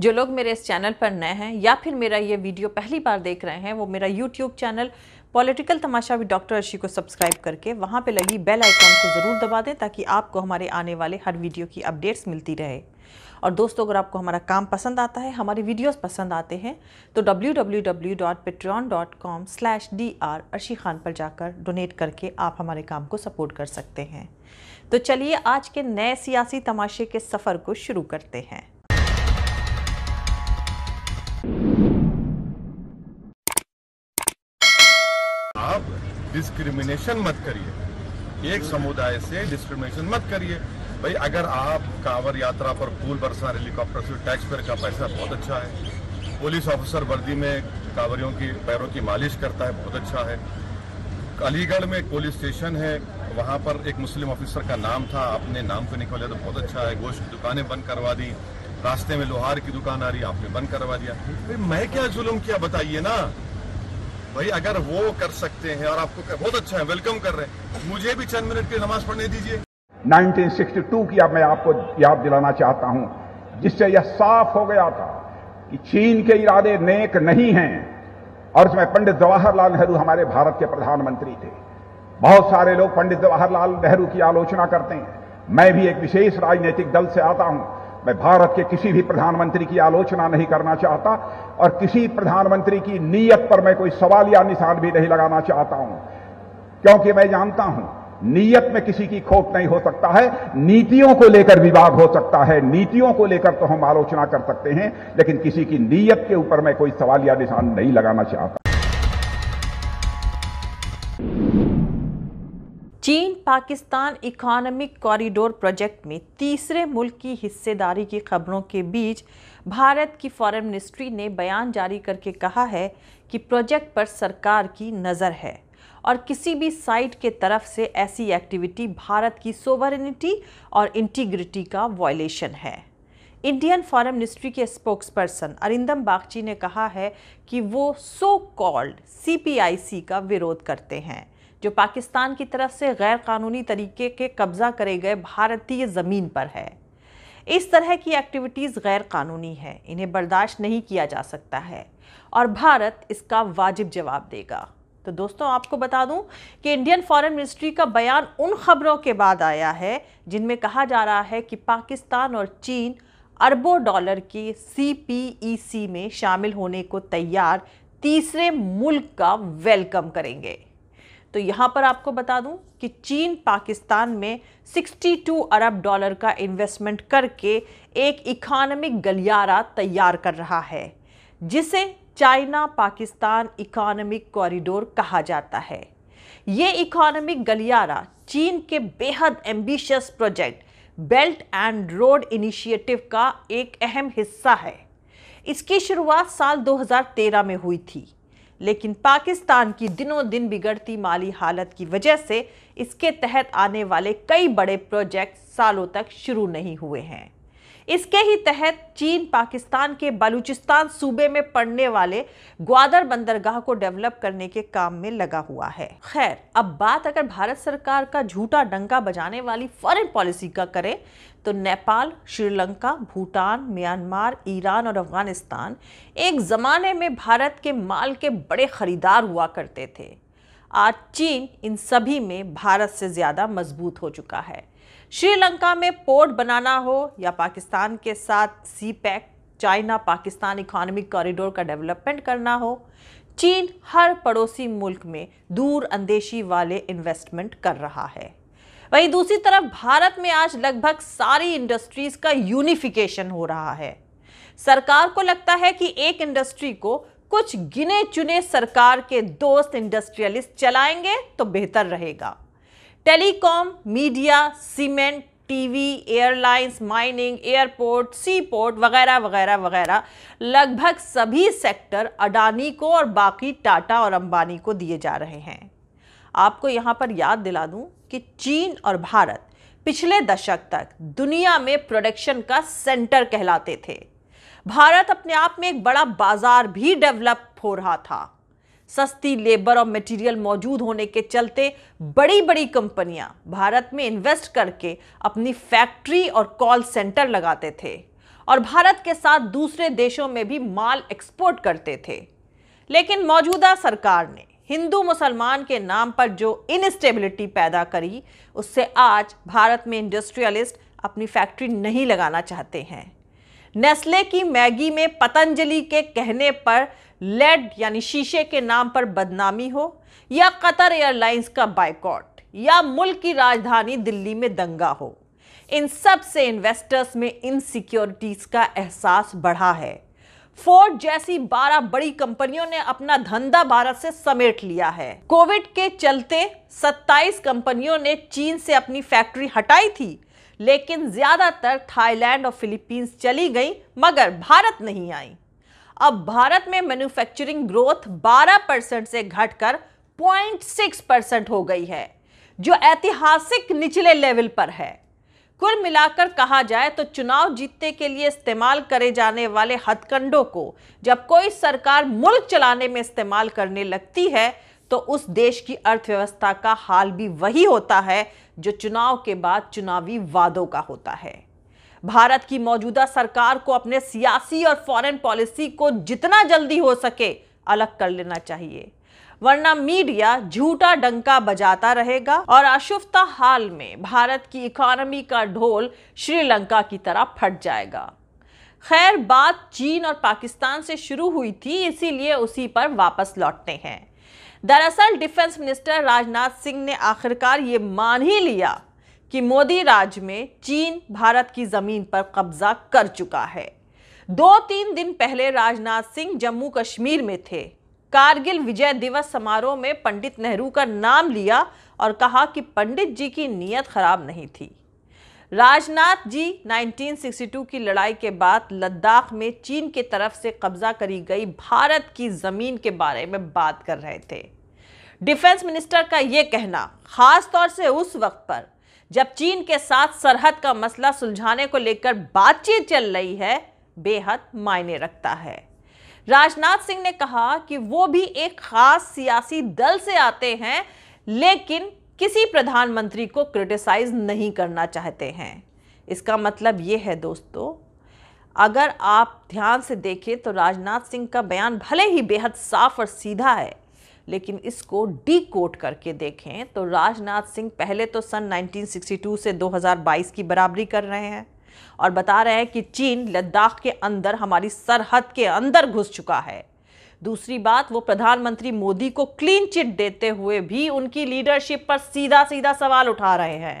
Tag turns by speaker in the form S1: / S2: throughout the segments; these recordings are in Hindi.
S1: जो लोग मेरे इस चैनल पर नए हैं या फिर मेरा ये वीडियो पहली बार देख रहे हैं वो मेरा यूट्यूब चैनल पॉलिटिकल तमाशा भी डॉक्टर अर्शी को सब्सक्राइब करके वहाँ पे लगी बेल आइकॉन को ज़रूर दबा दें ताकि आपको हमारे आने वाले हर वीडियो की अपडेट्स मिलती रहे और दोस्तों अगर आपको हमारा काम पसंद आता है हमारे वीडियोस पसंद आते हैं तो www.patreon.com/dr अर्शी खान पर जाकर डोनेट करके आप हमारे काम को सपोर्ट कर सकते हैं तो चलिए आज के नए सियासी तमाशे के सफ़र को शुरू करते हैं डिस्क्रिमिनेशन मत करिए एक समुदाय से डिस्क्रिमिनेशन मत करिए भाई अगर आप कांवर यात्रा पर फूल बरसा हेलीकॉप्टर से टैक्स पेयर का पैसा बहुत अच्छा है पुलिस ऑफिसर वर्दी में कांवरियों की पैरों की मालिश करता है बहुत अच्छा है अलीगढ़ में एक पुलिस स्टेशन है वहाँ पर एक मुस्लिम ऑफिसर का नाम था आपने नाम को तो निकले तो बहुत अच्छा है गोश्त की दुकानें बंद करवा दी रास्ते में लोहार की दुकान आ रही आपने बंद करवा दिया भाई मैं क्या जुल्म किया बताइए ना भाई अगर वो कर सकते हैं और आपको बहुत अच्छा है वेलकम कर रहे हैं मुझे भी चंद मिनट की नमाज पढ़ने दीजिए 1962 की अब मैं आपको याद दिलाना चाहता हूं जिससे यह साफ हो गया था कि चीन के इरादे नेक नहीं हैं और उसमें पंडित जवाहरलाल नेहरू हमारे भारत के प्रधानमंत्री थे बहुत सारे लोग पंडित जवाहरलाल नेहरू की आलोचना करते हैं मैं भी एक विशेष राजनीतिक दल से आता हूं मैं भारत के किसी भी प्रधानमंत्री की आलोचना नहीं करना चाहता और किसी प्रधानमंत्री की नीयत पर मैं कोई सवाल या निशान भी नहीं लगाना चाहता हूं क्योंकि मैं जानता हूं नीयत में किसी की खोट नहीं हो सकता है नीतियों को लेकर विवाद हो सकता है नीतियों को लेकर तो हम आलोचना कर सकते हैं लेकिन किसी की नीयत के ऊपर मैं कोई सवाल या निशान नहीं लगाना चाहता चीन पाकिस्तान इकोनॉमिक कॉरिडोर प्रोजेक्ट में तीसरे मुल्क की हिस्सेदारी की खबरों के बीच भारत की फॉरेन मिनिस्ट्री ने बयान जारी करके कहा है कि प्रोजेक्ट पर सरकार की नज़र है और किसी भी साइट के तरफ से ऐसी एक्टिविटी भारत की सोवरेनिटी और इंटीग्रिटी का वॉयलेशन है इंडियन फॉरेन मिनिस्ट्री के स्पोक्स पर्सन अरिंदम बागची ने कहा है कि वो सो कॉल्ड सीपीआईसी का विरोध करते हैं जो पाकिस्तान की तरफ से गैर कानूनी तरीके के कब्ज़ा करे गए भारतीय ज़मीन पर है इस तरह की एक्टिविटीज़ गैर कानूनी है इन्हें बर्दाश्त नहीं किया जा सकता है और भारत इसका वाजिब जवाब देगा तो दोस्तों आपको बता दूं कि इंडियन फॉरेन मिनिस्ट्री का बयान उन खबरों के बाद आया है जिनमें कहा जा रहा है कि पाकिस्तान और चीन अरबों डॉलर के सी e में शामिल होने को तैयार तीसरे मुल्क का वेलकम करेंगे तो यहाँ पर आपको बता दूँ कि चीन पाकिस्तान में 62 अरब डॉलर का इन्वेस्टमेंट करके एक इकानमिक गलियारा तैयार कर रहा है जिसे चाइना पाकिस्तान इकानमिक कॉरिडोर कहा जाता है ये इकानमिक गलियारा चीन के बेहद ambitious project belt and road initiative का एक अहम हिस्सा है इसकी शुरुआत साल 2013 में हुई थी लेकिन पाकिस्तान की दिनों दिन बिगड़ती माली हालत की वजह से इसके तहत आने वाले कई बड़े प्रोजेक्ट सालों तक शुरू नहीं हुए हैं इसके ही तहत चीन पाकिस्तान के बलूचिस्तान सूबे में पड़ने वाले ग्वादर बंदरगाह को डेवलप करने के काम में लगा हुआ है खैर अब बात अगर भारत सरकार का झूठा डंका बजाने वाली फॉरेन पॉलिसी का करें तो नेपाल श्रीलंका भूटान म्यांमार ईरान और अफगानिस्तान एक ज़माने में भारत के माल के बड़े खरीदार हुआ करते थे आज चीन इन सभी में भारत से ज़्यादा मजबूत हो चुका है श्रीलंका में पोर्ट बनाना हो या पाकिस्तान के साथ CPEC China Pakistan economic corridor का डेवलपमेंट करना हो चीन हर पड़ोसी मुल्क में दूर अंदेशी वाले इन्वेस्टमेंट कर रहा है वहीं दूसरी तरफ भारत में आज लगभग सारी इंडस्ट्रीज का यूनिफिकेशन हो रहा है सरकार को लगता है कि एक इंडस्ट्री को कुछ गिने चुने सरकार के दोस्त इंडस्ट्रियलिस्ट चलाएंगे तो बेहतर रहेगा telecom media cement TV airlines mining airport sea port वगैरह वगैरह वगैरह लगभग सभी सेक्टर अडानी को और बाकी टाटा और अंबानी को दिए जा रहे हैं आपको यहाँ पर याद दिला दूँ कि चीन और भारत पिछले दशक तक दुनिया में प्रोडक्शन का सेंटर कहलाते थे भारत अपने आप में एक बड़ा बाजार भी डेवलप हो रहा था सस्ती लेबर और मटेरियल मौजूद होने के चलते बड़ी बड़ी कंपनियां भारत में इन्वेस्ट करके अपनी फैक्ट्री और कॉल सेंटर लगाते थे और भारत के साथ दूसरे देशों में भी माल एक्सपोर्ट करते थे लेकिन मौजूदा सरकार ने हिंदू मुसलमान के नाम पर जो इनस्टेबिलिटी पैदा करी उससे आज भारत में इंडस्ट्रियलिस्ट अपनी फैक्ट्री नहीं लगाना चाहते हैं नेस्ले की मैगी में पतंजलि के कहने पर लेड यानी शीशे के नाम पर बदनामी हो या कतर एयरलाइंस का बाइकॉट या मुल्क की राजधानी दिल्ली में दंगा हो इन सब से इन्वेस्टर्स में इनसिक्योरिटीज का एहसास बढ़ा है फोर्ड जैसी 12 बड़ी कंपनियों ने अपना धंधा भारत से समेट लिया है कोविड के चलते 27 कंपनियों ने चीन से अपनी फैक्ट्री हटाई थी लेकिन ज्यादातर थाईलैंड और फिलीपींस चली गई मगर भारत नहीं आई अब भारत में मैन्युफैक्चरिंग ग्रोथ 12 परसेंट से घटकर 0.6 परसेंट हो गई है जो ऐतिहासिक निचले लेवल पर है कुल मिलाकर कहा जाए तो चुनाव जीतने के लिए इस्तेमाल करे जाने वाले हथकंडों को जब कोई सरकार मुल्क चलाने में इस्तेमाल करने लगती है तो उस देश की अर्थव्यवस्था का हाल भी वही होता है जो चुनाव के बाद चुनावी वादों का होता है भारत की मौजूदा सरकार को अपने सियासी और फॉरेन पॉलिसी को जितना जल्दी हो सके अलग कर लेना चाहिए वरना मीडिया झूठा डंका बजाता रहेगा और अशुभता हाल में भारत की इकोनॉमी का ढोल श्रीलंका की तरह फट जाएगा खैर बात चीन और पाकिस्तान से शुरू हुई थी इसीलिए उसी पर वापस लौटते हैं दरअसल डिफेंस मिनिस्टर राजनाथ सिंह ने आखिरकार ये मान ही लिया कि मोदी राज में चीन भारत की जमीन पर कब्जा कर चुका है दो तीन दिन पहले राजनाथ सिंह जम्मू कश्मीर में थे कारगिल विजय दिवस समारोह में पंडित नेहरू का नाम लिया और कहा कि पंडित जी की नीयत खराब नहीं थी राजनाथ जी 1962 की लड़ाई के बाद लद्दाख में चीन की तरफ से कब्जा करी गई भारत की ज़मीन के बारे में बात कर रहे थे डिफेंस मिनिस्टर का ये कहना खास तौर से उस वक्त पर जब चीन के साथ सरहद का मसला सुलझाने को लेकर बातचीत चल रही है बेहद मायने रखता है राजनाथ सिंह ने कहा कि वो भी एक खास सियासी दल से आते हैं लेकिन किसी प्रधानमंत्री को क्रिटिसाइज नहीं करना चाहते हैं इसका मतलब ये है दोस्तों अगर आप ध्यान से देखें तो राजनाथ सिंह का बयान भले ही बेहद साफ और सीधा है लेकिन इसको डी कोट करके देखें तो राजनाथ सिंह पहले तो सन 1962 से 2022 की बराबरी कर रहे हैं और बता रहे हैं कि चीन लद्दाख के अंदर हमारी सरहद के अंदर घुस चुका है दूसरी बात वो प्रधानमंत्री मोदी को क्लीन चिट देते हुए भी उनकी लीडरशिप पर सीधा सीधा सवाल उठा रहे हैं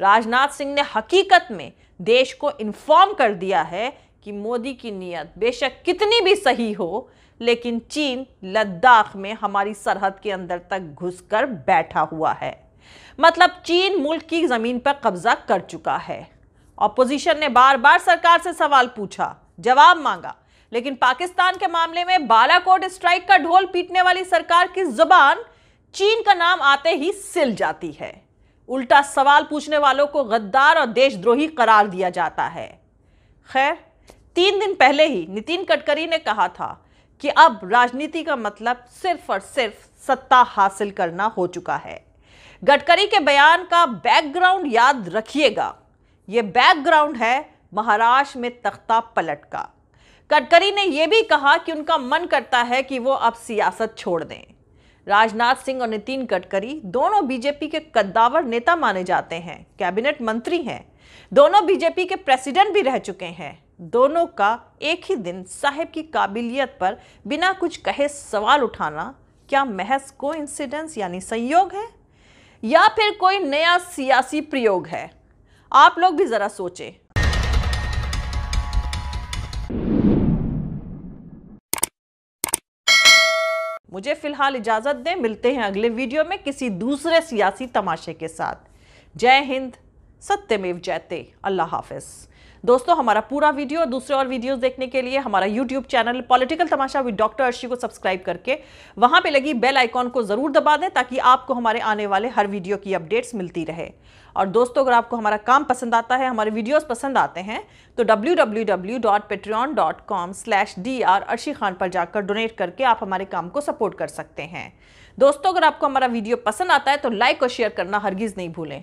S1: राजनाथ सिंह ने हकीकत में देश को इन्फॉर्म कर दिया है कि मोदी की नीयत बेशक कितनी भी सही हो लेकिन चीन लद्दाख में हमारी सरहद के अंदर तक घुसकर बैठा हुआ है मतलब चीन मुल्क की ज़मीन पर कब्जा कर चुका है ऑपोजिशन ने बार बार सरकार से सवाल पूछा जवाब मांगा लेकिन पाकिस्तान के मामले में बालाकोट स्ट्राइक का ढोल पीटने वाली सरकार की जुबान चीन का नाम आते ही सिल जाती है उल्टा सवाल पूछने वालों को गद्दार और देशद्रोही करार दिया जाता है खैर तीन दिन पहले ही नितिन गडकरी ने कहा था कि अब राजनीति का मतलब सिर्फ और सिर्फ सत्ता हासिल करना हो चुका है गडकरी के बयान का बैकग्राउंड याद रखिएगा यह बैकग्राउंड है महाराष्ट्र में तख्ता पलट का गडकरी ने यह भी कहा कि उनका मन करता है कि वो अब सियासत छोड़ दें राजनाथ सिंह और नितिन गडकरी दोनों बीजेपी के कद्दावर नेता माने जाते हैं कैबिनेट मंत्री हैं दोनों बीजेपी के प्रेसिडेंट भी रह चुके हैं दोनों का एक ही दिन साहेब की काबिलियत पर बिना कुछ कहे सवाल उठाना क्या महज को इंसिडेंस यानी संयोग है या फिर कोई नया सियासी प्रयोग है आप लोग भी ज़रा सोचें मुझे फ़िलहाल इजाज़त दें मिलते हैं अगले वीडियो में किसी दूसरे सियासी तमाशे के साथ जय हिंद सत्यमेव जयते अल्लाह हाफिज़ दोस्तों हमारा पूरा वीडियो और दूसरे और वीडियोस देखने के लिए हमारा YouTube channel political Tamasha with doctor Arshi को सब्सक्राइब करके वहां पे लगी बेल आइकॉन को जरूर दबा दें ताकि आपको हमारे आने वाले हर वीडियो की अपडेट्स मिलती रहे और दोस्तों अगर आपको हमारा काम पसंद आता है हमारे वीडियोज पसंद आते हैं तो डब्ल्यू खान पर जाकर डोनेट करके आप हमारे काम को सपोर्ट कर सकते हैं दोस्तों अगर आपको हमारा वीडियो पसंद आता है तो लाइक और शेयर करना हरगिज़ नहीं भूलें